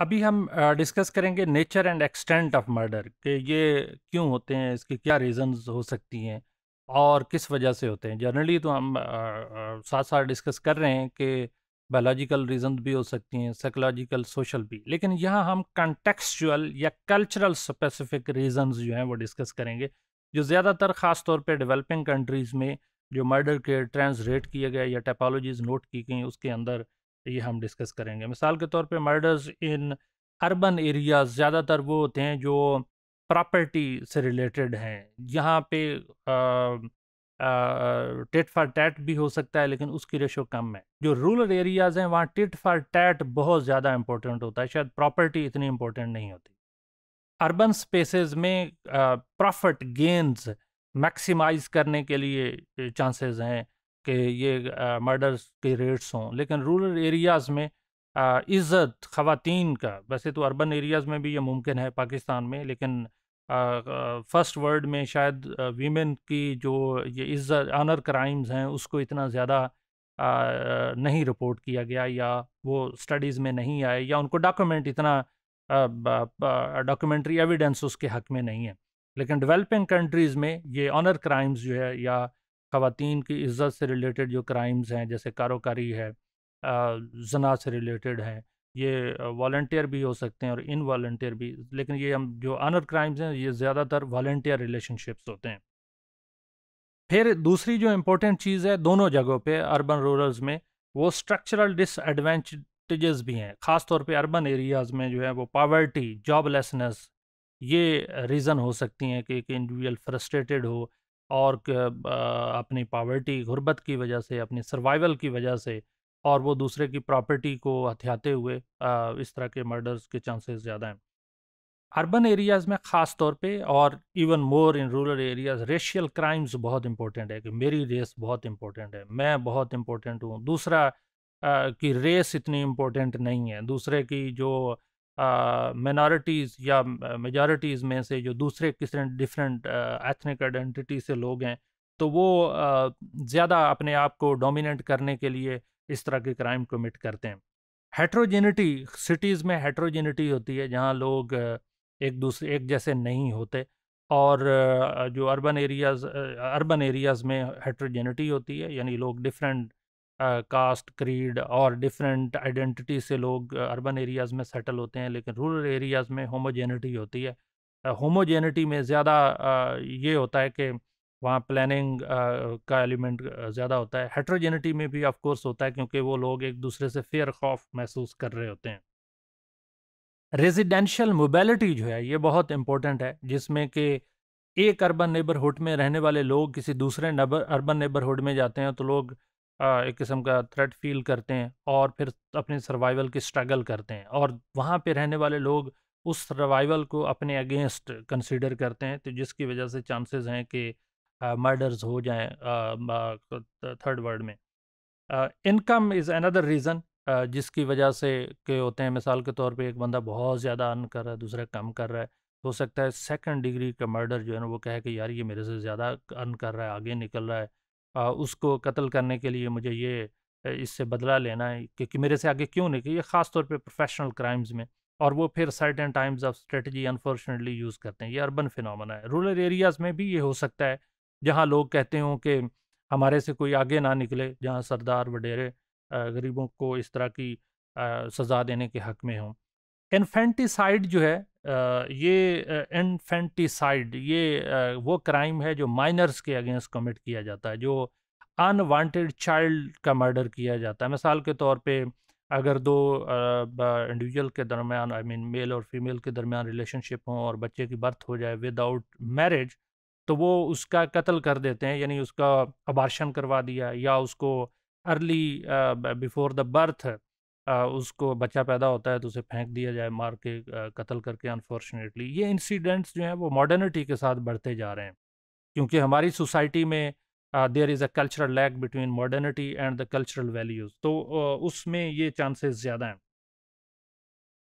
अभी हम डिस्कस करेंगे nature and extent of murder कि ये क्यों होते हैं इसके क्या रीज़न्स हो सकती हैं और किस वजह से होते हैं जनरली तो हम साथ साथ डिस्कस कर रहे हैं कि बायोलॉजिकल रीजन भी हो सकती हैं साइकोलॉजिकल सोशल भी लेकिन यहाँ हम कंटेक्चुअल या कल्चरल स्पेसिफिक रीजंस जो हैं वो डिस्कस करेंगे जो ज़्यादातर ख़ास तौर पर डेवलपिंग कंट्रीज़ में जो मर्डर के ट्रेंड्स रेट किए गए या टेपोलॉजीज़ नोट की गई उसके अंदर तो ये हम डिस्कस करेंगे मिसाल के तौर पे मर्डर्स इन अर्बन एरियाज ज़्यादातर वो होते हैं जो प्रॉपर्टी से रिलेटेड हैं यहाँ पे टेट फॉर टैट भी हो सकता है लेकिन उसकी रेशो कम है जो रूरल एरियाज़ हैं वहाँ टेट फॉर टैट बहुत ज़्यादा इंपॉर्टेंट होता है शायद प्रॉपर्टी इतनी इंपॉर्टेंट नहीं होती अर्बन स्पेसेस में प्रॉफिट गेंस मैक्सिमाइज करने के लिए चांसेस हैं कि ये मर्डर्स के रेट्स हों लेकिन रूरल एरियाज़ में इज़्ज़त ख़वातीन का वैसे तो अर्बन एरियाज़ में भी ये मुमकिन है पाकिस्तान में लेकिन फ़र्स्ट वर्ल्ड में शायद वीमेन की जो ये इज़्ज़त आनर क्राइम्स हैं उसको इतना ज़्यादा नहीं रिपोर्ट किया गया या वो स्टडीज़ में नहीं आए या उनको डॉक्यूमेंट इतना डॉक्यूमेंट्री एविडेंस उसके हक में नहीं है लेकिन डेवलपिंग कंट्रीज़ में ये ऑनर क्राइम्स जो है या खातन की इज़्ज़त से रिलेटेड जो क्राइम्स हैं जैसे कारोकारी है जना से रिलेटेड हैं ये वॉल्टियर भी हो सकते हैं और इन वॉल्टियर भी लेकिन ये हम जो अनर क्राइम्स हैं ये ज़्यादातर वॉल्टियर रिलेशनशिप्स होते हैं फिर दूसरी जो इम्पोर्टेंट चीज़ है दोनों जगहों पे अर्बन रूरल्स में वो स्ट्रक्चरल डिसएडवांटेजेस भी हैं ख़ास तौर पे अर्बन एरियाज़ में जो है वो पावर्टी जॉबलेसनेस ये रीज़न हो सकती हैं कि एक इंडिविजुअल फ्रस्ट्रेटेड हो और अपनी पावर्टी गुर्बत की वजह से अपनी सर्वाइवल की वजह से और वो दूसरे की प्रॉपर्टी को हथियाते हुए इस तरह के मर्डर्स के चांसेस ज़्यादा हैं अर्बन एरियाज़ में ख़ास तौर पे और even more in rural areas racial crimes बहुत इंपॉर्टेंट है कि मेरी रेस बहुत इंपॉर्टेंट है मैं बहुत इंपॉर्टेंट हूँ दूसरा की रेस इतनी इम्पोर्टेंट नहीं है दूसरे की जो मिनारिटीज़ या मेजॉरिटीज़ में से जो दूसरे किसी डिफरेंट एथनिक आइडेंटिटी से लोग हैं तो वो ज़्यादा अपने आप को डोमिनेट करने के लिए इस तरह के क्राइम कमिट करते हैं हेट्रोजेनिटी सिटीज़ में हेट्रोजेनिटी होती है जहाँ लोग एक दूसरे एक जैसे नहीं होते और जो अर्बन एरियाज़ अर्बन एरियाज़ में हेट्रोजेनिटी होती है यानी लोग डिफरेंट कास्ट क्रीड और डिफरेंट आइडेंटिटी से लोग अर्बन एरियाज़ में सेटल होते हैं लेकिन रूरल एरियाज़ में होमोजेनिटी होती है होमोजेनिटी में ज़्यादा ये होता है कि वहाँ प्लानिंग का एलिमेंट ज़्यादा होता है हेट्रोजेनिटी में भी ऑफकोर्स होता है क्योंकि वो लोग एक दूसरे से फेयर खौफ महसूस कर रहे होते हैं रेजिडेंशियल मोबिलिटी जो है ये बहुत इंपॉर्टेंट है जिसमें कि एक अर्बन नेबरहुड में रहने वाले लोग किसी दूसरे नबर अर्बन नेबरहुड में जाते हैं तो लोग एक किस्म का थ्रेट फील करते हैं और फिर अपने सर्वाइवल की स्ट्रगल करते हैं और वहाँ पे रहने वाले लोग उस सर्वाइवल को अपने अगेंस्ट कंसिडर करते हैं तो जिसकी वजह से चांसेस हैं कि मर्डर्स हो जाएं थर्ड वर्ल्ड में इनकम इज़ अनदर रीज़न जिसकी वजह से के होते हैं मिसाल के तौर पे एक बंदा बहुत ज़्यादा अर्न कर रहा है दूसरा कम कर रहा है हो सकता है सेकंड डिग्री का मर्डर जो है ना वो कहे कि यार ये मेरे से ज़्यादा अर्न कर रहा है आगे निकल रहा है उसको कत्ल करने के लिए मुझे ये इससे बदला लेना है क्योंकि मेरे से आगे क्यों नहीं कि ये ख़ास तौर पे प्रोफेशनल क्राइम्स में और वो फिर certain times of strategy unfortunately use करते हैं ये अर्बन फिनमना है रूरल एरियाज़ में भी ये हो सकता है जहाँ लोग कहते हों कि हमारे से कोई आगे ना निकले जहाँ सरदार वडेरे गरीबों को इस तरह की सज़ा देने के हक़ में हों इन्फेंटिसाइड जो है ये इन्फेंटिसाइड ये वो क्राइम है जो माइनर्स के अगेंस्ट कमिट किया जाता है जो अनवांटेड चाइल्ड का मर्डर किया जाता है मिसाल के तौर पे अगर दो इंडिविजुअल के दरमियान आई मीन मेल और फीमेल के दरमियान रिलेशनशिप हो और बच्चे की बर्थ हो जाए विदाउट मैरिज तो वो उसका कत्ल कर देते हैं यानी उसका अबार्शन करवा दिया या उसको अर्ली बिफोर द बर्थ उसको बच्चा पैदा होता है तो उसे फेंक दिया जाए मार के कत्ल करके अनफॉर्चुनेटली ये इंसिडेंट्स जो हैं वो मॉडर्निटी के साथ बढ़ते जा रहे हैं क्योंकि हमारी सोसाइटी में there is a cultural lag between modernity and the cultural values तो uh, उसमें ये चांसेस ज़्यादा हैं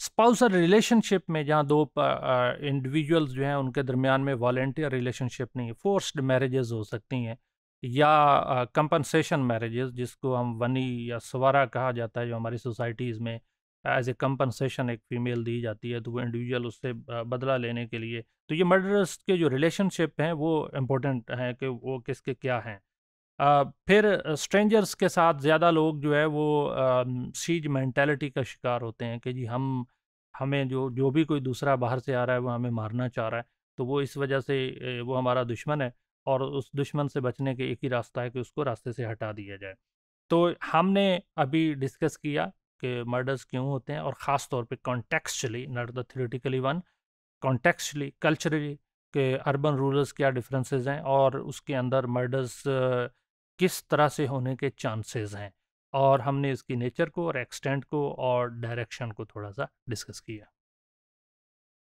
स्पाउसर रिलेशनशिप में जहाँ दो इंडिविजुअल्स uh, जो हैं उनके दरमियान में वॉल्टियर रिलेशनशिप नहीं है फोर्स्ड मैरिजेज़ हो सकती हैं या कंपनसेशन मैरिजेस जिसको हम वनी या सवारा कहा जाता है जो हमारी सोसाइटीज़ में एज ए कंपनसेशन एक फ़ीमेल दी जाती है तो वो इंडिविजुअल उससे बदला लेने के लिए तो ये मर्डरस के जो रिलेशनशिप हैं वो इम्पोर्टेंट हैं कि वो किसके क्या हैं फिर स्ट्रेंजर्स के साथ ज़्यादा लोग जो है वो सीज मैंटेलिटी का शिकार होते हैं कि जी हम हमें जो जो भी कोई दूसरा बाहर से आ रहा है वो हमें मारना चाह रहा है तो वो इस वजह से वो हमारा दुश्मन है और उस दुश्मन से बचने के एक ही रास्ता है कि उसको रास्ते से हटा दिया जाए तो हमने अभी डिस्कस किया कि मर्डर्स क्यों होते हैं और ख़ास तौर पर contextually not the theoretically one contextually culturally के अर्बन रूरल्स क्या डिफरेंसेस हैं और उसके अंदर मर्डर्स किस तरह से होने के चांसेस हैं और हमने इसकी नेचर को और एक्सटेंट को और डायरेक्शन को थोड़ा सा डिस्कस किया